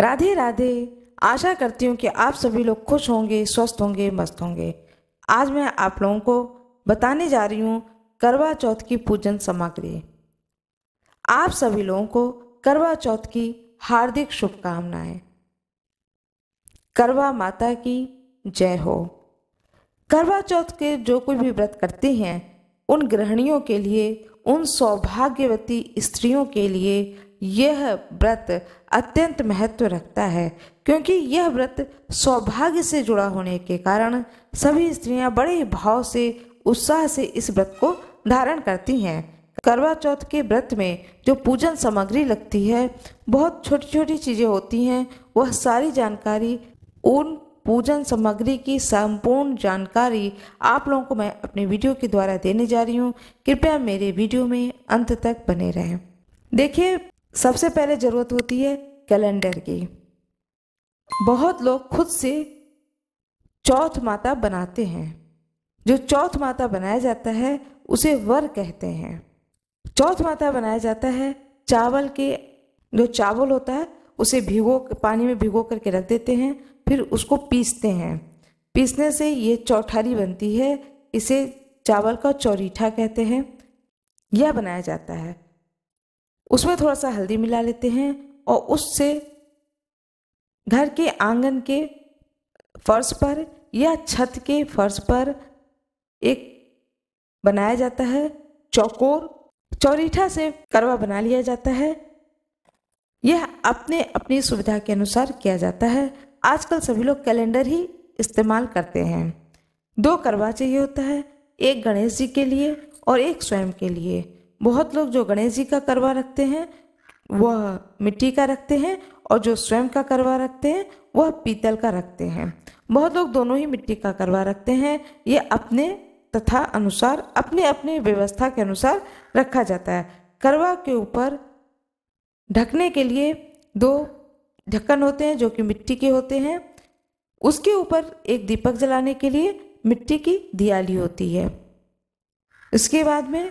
राधे राधे आशा करती हूँ कि आप सभी लोग खुश होंगे स्वस्थ होंगे मस्त होंगे आज मैं आप लोगों को बताने जा रही हूँ करवा चौथ की पूजन सामग्री आप सभी लोगों को करवा चौथ की हार्दिक शुभकामनाएं करवा माता की जय हो करवा चौथ के जो कोई भी व्रत करते हैं उन गृहणियों के लिए उन सौभाग्यवती स्त्रियों के लिए यह व्रत अत्यंत महत्व रखता है क्योंकि यह व्रत सौभाग्य से जुड़ा होने के कारण सभी स्त्रियां बड़े भाव से उत्साह से इस व्रत को धारण करती हैं करवा चौथ के व्रत में जो पूजन सामग्री लगती है बहुत छोटी छोटी चीज़ें होती हैं वह सारी जानकारी उन पूजन सामग्री की संपूर्ण जानकारी आप लोगों को मैं अपने वीडियो के द्वारा देने जा रही हूँ कृपया मेरे वीडियो में अंत तक बने रहें देखिए सबसे पहले ज़रूरत होती है कैलेंडर की बहुत लोग खुद से चौथ माता बनाते हैं जो चौथ माता बनाया जाता है उसे वर कहते हैं चौथ माता बनाया जाता है चावल के जो चावल होता है उसे भिगो पानी में भिगो करके रख देते हैं फिर उसको पीसते हैं पीसने से ये चौठारी बनती है इसे चावल का चौरीठा कहते हैं यह बनाया जाता है उसमें थोड़ा सा हल्दी मिला लेते हैं और उससे घर के आंगन के फर्श पर या छत के फर्श पर एक बनाया जाता है चौकोर चौरीठा से करवा बना लिया जाता है यह अपने अपनी सुविधा के अनुसार किया जाता है आजकल सभी लोग कैलेंडर ही इस्तेमाल करते हैं दो करवा चाहिए होता है एक गणेश जी के लिए और एक स्वयं के लिए बहुत लोग जो गणेश जी का करवा रखते हैं वह मिट्टी का रखते हैं और जो स्वयं का करवा रखते हैं वह पीतल का रखते हैं बहुत लोग दोनों ही मिट्टी का करवा रखते हैं ये अपने तथा अनुसार अपने अपने व्यवस्था के अनुसार रखा जाता है करवा के ऊपर ढकने के लिए दो ढक्कन होते हैं जो कि मिट्टी के होते हैं उसके ऊपर एक दीपक जलाने के लिए मिट्टी की दियाली होती है इसके बाद में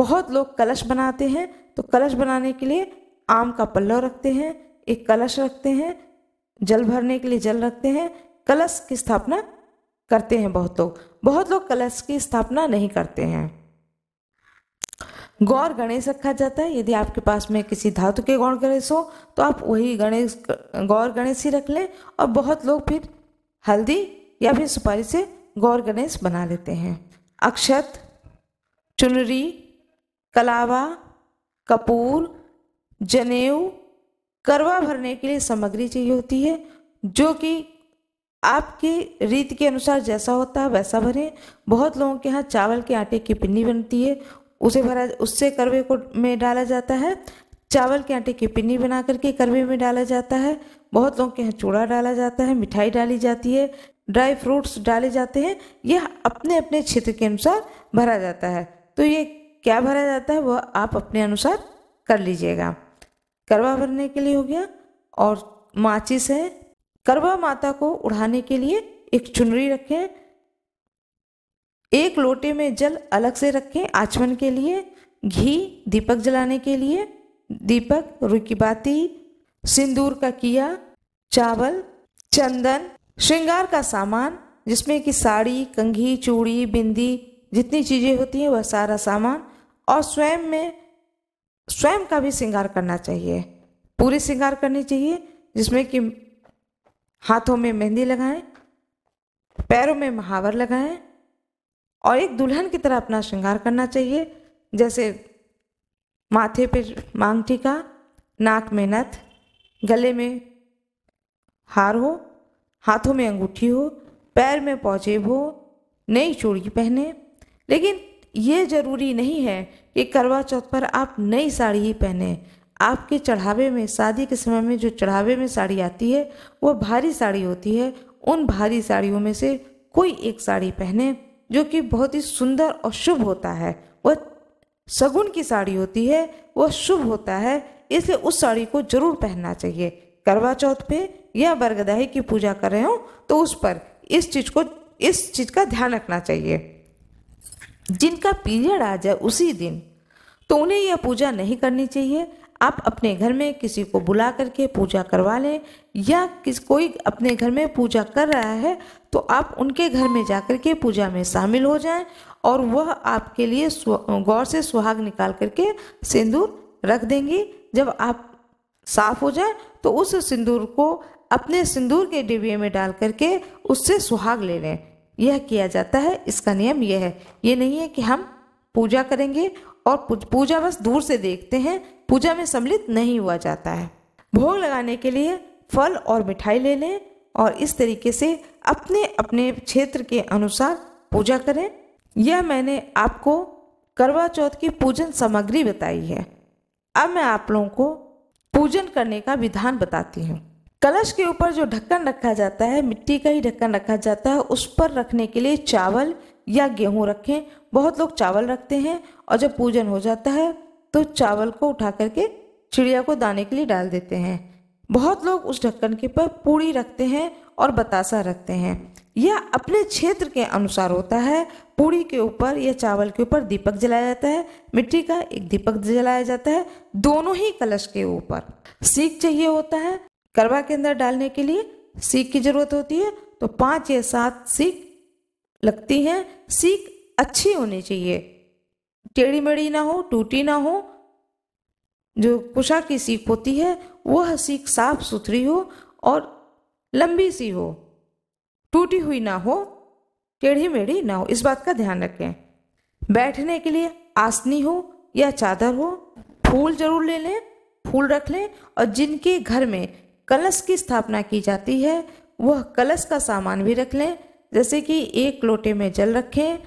बहुत लोग कलश बनाते हैं तो कलश बनाने के लिए आम का पल्लव रखते हैं एक कलश रखते हैं जल भरने के लिए जल रखते हैं कलश की स्थापना करते हैं बहुत लोग बहुत लोग कलश की स्थापना नहीं करते हैं गौर गणेश रखा जाता है यदि आपके पास में किसी धातु के गौर गणेश हो तो आप वही गणेश गौर गणेश ही रख लें और बहुत लोग फिर हल्दी या फिर सुपारी से गौर गणेश बना लेते हैं अक्षत चुनरी कलावा कपूर जनेऊ करवा भरने के लिए सामग्री चाहिए होती है जो कि आपकी रीत के अनुसार जैसा होता है वैसा भरें बहुत लोगों के यहाँ चावल के आटे की पिन्नी बनती है उसे भरा उससे करवे को में डाला जाता है चावल के आटे की पिन्नी बना करके करवे में डाला जाता है बहुत लोगों के यहाँ चूड़ा डाला जाता है मिठाई डाली जाती है ड्राई फ्रूट्स डाले जाते हैं यह अपने अपने क्षेत्र के अनुसार भरा जाता है तो ये क्या भरा जाता है वह आप अपने अनुसार कर लीजिएगा करवा भरने के लिए हो गया और माचिस है करवा माता को उड़ाने के लिए एक चुनरी रखें एक लोटे में जल अलग से रखें आचमन के लिए घी दीपक जलाने के लिए दीपक रुकी बाती सिंदूर का किया चावल चंदन श्रृंगार का सामान जिसमें कि साड़ी कंघी चूड़ी बिंदी जितनी चीज़ें होती हैं वह सारा सामान और स्वयं में स्वयं का भी श्रृंगार करना चाहिए पूरी श्रृंगार करनी चाहिए जिसमें कि हाथों में मेहंदी लगाएं पैरों में महावर लगाएं और एक दुल्हन की तरह अपना श्रृंगार करना चाहिए जैसे माथे पे मांग टीका नाक में नथ गले में हार हो हाथों में अंगूठी हो पैर में पौचेब हो नई चूड़ी पहने लेकिन ये जरूरी नहीं है कि करवा चौथ पर आप नई साड़ी ही पहने आपके चढ़ावे में शादी के समय में जो चढ़ावे में साड़ी आती है वह भारी साड़ी होती है उन भारी साड़ियों में से कोई एक साड़ी पहने जो कि बहुत ही सुंदर और शुभ होता है वह सगुन की साड़ी होती है वह शुभ होता है इसलिए उस साड़ी को जरूर पहनना चाहिए करवा चौथ पे या बरगदाही की पूजा कर रहे हो तो उस पर इस चीज़ को इस चीज़ का ध्यान रखना चाहिए जिनका पीरियड आ जाए उसी दिन तो उन्हें यह पूजा नहीं करनी चाहिए आप अपने घर में किसी को बुला करके पूजा करवा लें या किस कोई अपने घर में पूजा कर रहा है तो आप उनके घर में जा कर के पूजा में शामिल हो जाएं और वह आपके लिए गौर से सुहाग निकाल करके सिंदूर रख देंगी जब आप साफ हो जाए तो उस सिंदूर को अपने सिंदूर के डिब्बे में डाल करके उससे सुहाग ले लें यह किया जाता है इसका नियम यह है ये नहीं है कि हम पूजा करेंगे और पूजा बस दूर से देखते हैं पूजा में सम्मिलित नहीं हुआ जाता है भोग लगाने के लिए फल और मिठाई ले लें और इस तरीके से अपने अपने क्षेत्र के अनुसार पूजा करें यह मैंने आपको करवा चौथ की पूजन सामग्री बताई है अब मैं आप लोगों को पूजन करने का विधान बताती हूँ कलश के ऊपर जो ढक्कन रखा जाता है मिट्टी का ही ढक्कन रखा जाता है उस पर रखने के लिए चावल या गेहूं रखें बहुत लोग चावल रखते हैं और जब पूजन हो जाता है तो चावल को उठा करके चिड़िया को दाने के लिए डाल देते हैं बहुत लोग उस ढक्कन के ऊपर पूड़ी रखते हैं और बतासा रखते हैं यह अपने क्षेत्र के अनुसार होता है पूड़ी के ऊपर या चावल के ऊपर दीपक जलाया जाता है मिट्टी का एक दीपक जलाया जाता है दोनों ही कलश के ऊपर सीख चाहिए होता है करवा के अंदर डालने के लिए सीख की ज़रूरत होती है तो पाँच या सात सीख लगती हैं सीख अच्छी होनी चाहिए टेढ़ी मेढ़ी ना हो टूटी ना हो जो कुशा की सीख होती है वह सीख साफ सुथरी हो और लंबी सी हो टूटी हुई ना हो टेढ़ी मेढ़ी ना हो इस बात का ध्यान रखें बैठने के लिए आसनी हो या चादर हो फूल जरूर ले लें फूल रख लें और जिनके घर में कलश की स्थापना की जाती है वह कलश का सामान भी रख लें जैसे कि एक लोटे में जल रखें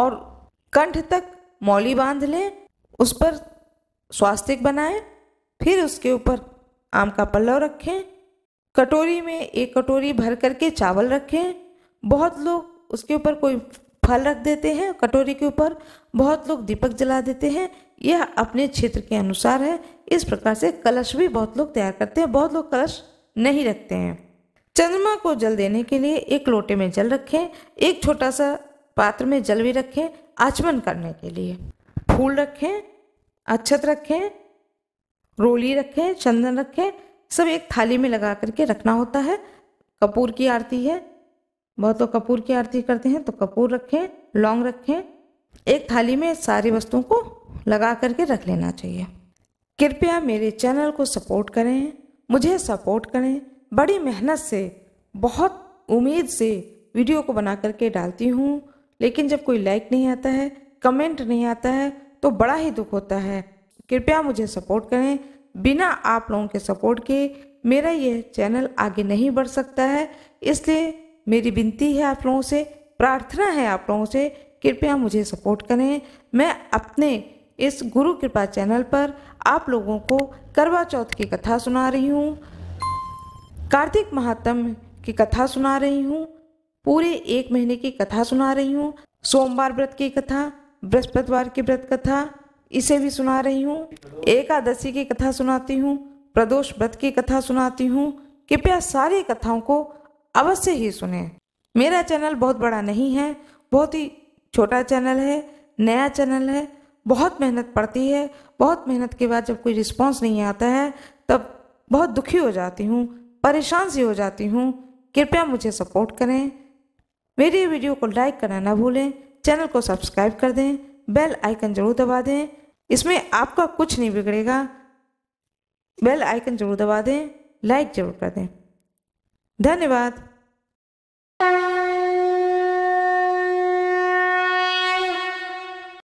और कंठ तक मौली बांध लें उस पर स्वास्तिक बनाएं फिर उसके ऊपर आम का पल्लव रखें कटोरी में एक कटोरी भर करके चावल रखें बहुत लोग उसके ऊपर कोई फल रख देते हैं कटोरी के ऊपर बहुत लोग दीपक जला देते हैं यह अपने क्षेत्र के अनुसार है इस प्रकार से कलश भी बहुत लोग तैयार करते हैं बहुत लोग कलश नहीं रखते हैं चंद्रमा को जल देने के लिए एक लोटे में जल रखें एक छोटा सा पात्र में जल भी रखें आचमन करने के लिए फूल रखें अच्छत रखें रोली रखें चंदन रखें सब एक थाली में लगा करके रखना होता है कपूर की आरती है बहुत तो कपूर की आरती करते हैं तो कपूर रखें लौंग रखें एक थाली में सारी वस्तुओं को लगा करके रख लेना चाहिए कृपया मेरे चैनल को सपोर्ट करें मुझे सपोर्ट करें बड़ी मेहनत से बहुत उम्मीद से वीडियो को बना करके डालती हूँ लेकिन जब कोई लाइक नहीं आता है कमेंट नहीं आता है तो बड़ा ही दुख होता है कृपया मुझे सपोर्ट करें बिना आप लोगों के सपोर्ट के मेरा ये चैनल आगे नहीं बढ़ सकता है इसलिए मेरी विनती है आप लोगों से प्रार्थना है आप लोगों से कृपया मुझे सपोर्ट करें मैं अपने इस गुरु कृपा चैनल पर आप लोगों को करवा चौथ की कथा सुना रही हूँ कार्तिक महात्म की कथा सुना रही हूँ पूरे एक महीने की कथा सुना रही हूँ सोमवार व्रत की कथा बृहस्पतिवार की व्रत कथा इसे भी सुना रही हूँ एकादशी की कथा सुनाती हूँ प्रदोष व्रत की कथा सुनाती हूँ कृपया सारी कथाओं को अवश्य ही सुने मेरा चैनल बहुत बड़ा नहीं है बहुत ही छोटा चैनल है नया चैनल है बहुत मेहनत पड़ती है बहुत मेहनत के बाद जब कोई रिस्पॉन्स नहीं आता है तब बहुत दुखी हो जाती हूँ परेशान सी हो जाती हूँ कृपया मुझे सपोर्ट करें मेरी वीडियो को लाइक करना ना भूलें चैनल को सब्सक्राइब कर दें बेल आइकन जरूर दबा दें इसमें आपका कुछ नहीं बिगड़ेगा बेल आइकन जरूर दबा दें लाइक जरूर कर दें धन्यवाद